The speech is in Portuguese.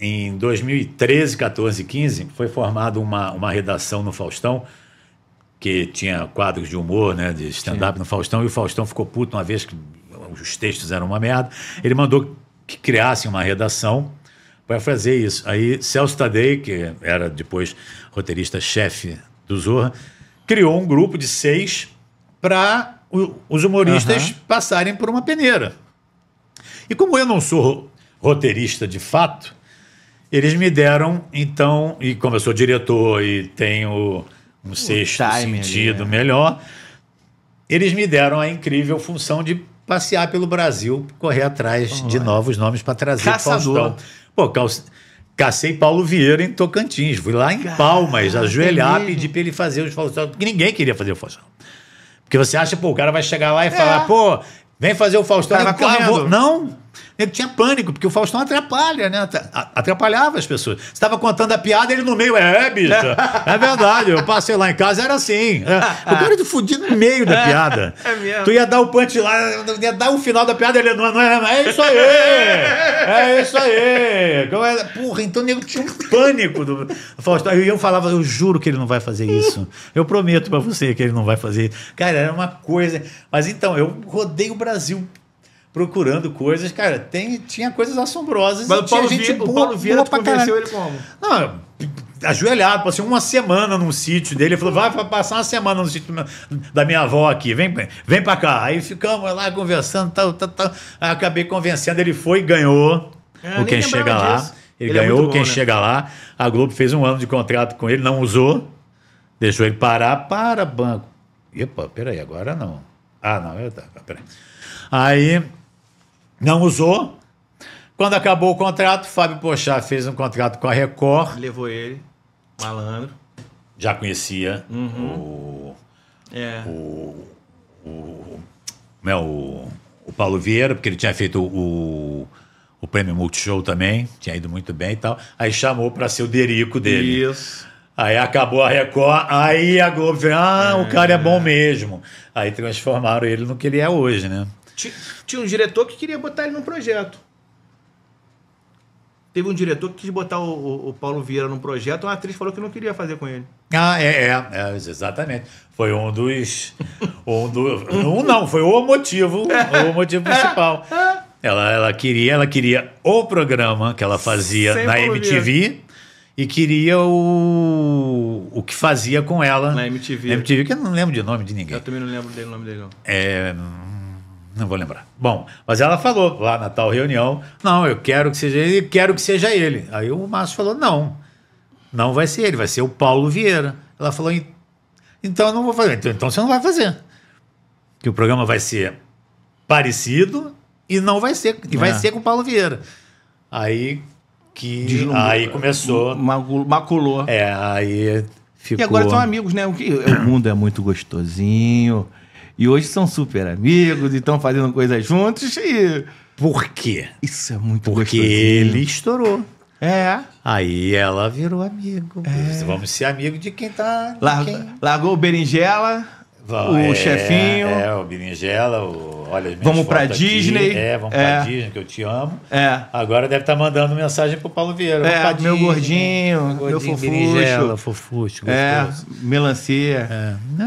em 2013, 14, 15, foi formada uma, uma redação no Faustão, que tinha quadros de humor, né, de stand-up no Faustão, e o Faustão ficou puto uma vez que os textos eram uma merda. Ele mandou que criassem uma redação para fazer isso. Aí Celso Tadei, que era depois roteirista-chefe do Zorra, criou um grupo de seis para os humoristas passarem por uma peneira. E como eu não sou roteirista de fato, eles me deram, então, e como eu sou diretor e tenho um sexto sentido ali, é. melhor, eles me deram a incrível função de passear pelo Brasil, correr atrás de novos nomes para trazer Faustão. Pô, calce... cacei Paulo Vieira em Tocantins, fui lá em Palmas, ajoelhar, é pedir para ele fazer os Faustão, porque ninguém queria fazer o Faustão. Porque você acha, pô, o cara vai chegar lá e é. falar, pô, vem fazer o Faustão. O cara vai correndo. Não, ele tinha pânico, porque o Faustão atrapalha, né? Atrapalhava as pessoas. Você estava contando a piada, ele no meio, é, bicho, é verdade, eu passei lá em casa, era assim. É. O cara de fudido no meio da é, piada. É mesmo. Tu ia dar o punch lá, ia dar o final da piada, ele não, não é, é isso aí, é isso aí. Porra, então nego tinha um pânico do Faustão. E eu falava, eu juro que ele não vai fazer isso. Eu prometo para você que ele não vai fazer. Cara, era uma coisa. Mas então, eu rodei o Brasil procurando coisas. Cara, tem, tinha coisas assombrosas. Mas o Paulo, Vieira, boa, o Paulo Vieira boa convenceu ele como? Não, ajoelhado, passei uma semana num sítio dele. Ele falou: vai passar uma semana no sítio da minha avó aqui, vem, vem pra cá. Aí ficamos lá conversando, tal, tal, tal. Aí acabei convencendo, ele foi e ganhou. É, o quem chega lá. Ele, ele é ganhou é bom, quem né? chega lá. A Globo fez um ano de contrato com ele, não usou. Deixou ele parar, para banco. Epa, peraí, agora não. Ah, não, eu tá, peraí. Aí não usou. Quando acabou o contrato, Fábio Pochá fez um contrato com a Record. Levou ele, malandro. Já conhecia uhum. o, é. o, o, né, o, o Paulo Vieira, porque ele tinha feito o, o prêmio Multishow também, tinha ido muito bem e tal. Aí chamou para ser o Derico dele. Isso. Aí acabou a Record, aí a Globo ah, é. o cara é bom mesmo. Aí transformaram ele no que ele é hoje, né? Tinha um diretor que queria botar ele num projeto. Teve um diretor que quis botar o, o, o Paulo Vieira num projeto, uma atriz falou que não queria fazer com ele. Ah, é, é, é exatamente. Foi um dos. um, do, um não, foi o motivo. o motivo principal. Ela, ela, queria, ela queria o programa que ela fazia Sem na MTV. Vieira e queria o, o que fazia com ela. Na MTV. Na MTV, que eu não lembro de nome de ninguém. Eu também não lembro dele, o nome dele, não. É, não vou lembrar. Bom, mas ela falou lá na tal reunião: não, eu quero que seja ele, quero que seja ele. Aí o Márcio falou: não, não vai ser ele, vai ser o Paulo Vieira. Ela falou: então eu não vou fazer. Então, então você não vai fazer. Que o programa vai ser parecido e não vai ser, e é. vai ser com o Paulo Vieira. Aí que Deslumbrou, aí começou. Maculou. É, aí ficou. E agora são amigos, né? O mundo é muito gostosinho. E hoje são super amigos e estão fazendo coisas juntos e. Por quê? Isso é muito Porque ele estourou. É. Aí ela virou amigo. É. Vamos ser amigo de quem tá. Larg... Quem... Largou o berinjela, o é, chefinho. É, o berinjela, o. Olha, vamos pra aqui. Disney. É, vamos é. pra Disney, que eu te amo. É. Agora deve estar tá mandando mensagem pro Paulo Vieira. É, meu gordinho, meu, gordinho, meu Berinjela, fofucho, é, gostoso. É, melancia. É. Não.